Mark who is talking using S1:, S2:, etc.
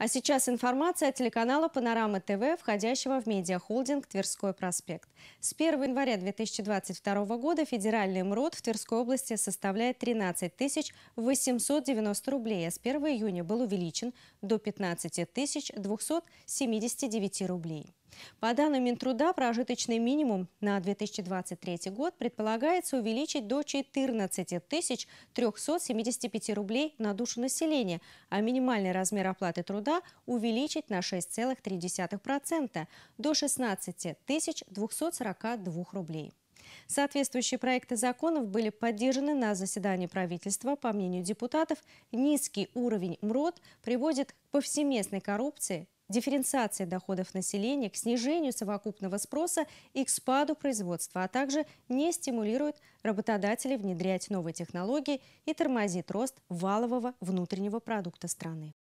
S1: А сейчас информация от телеканала «Панорама ТВ», входящего в медиахолдинг «Тверской проспект». С 1 января 2022 года федеральный МРОД в Тверской области составляет 13 890 рублей, а с 1 июня был увеличен до 15 279 рублей. По данным Минтруда, прожиточный минимум на 2023 год предполагается увеличить до 14 375 рублей на душу населения, а минимальный размер оплаты труда увеличить на 6,3% до 16 242 рублей. Соответствующие проекты законов были поддержаны на заседании правительства. По мнению депутатов, низкий уровень МРОД приводит к повсеместной коррупции дифференциации доходов населения, к снижению совокупного спроса и к спаду производства, а также не стимулирует работодателей внедрять новые технологии и тормозит рост валового внутреннего продукта страны.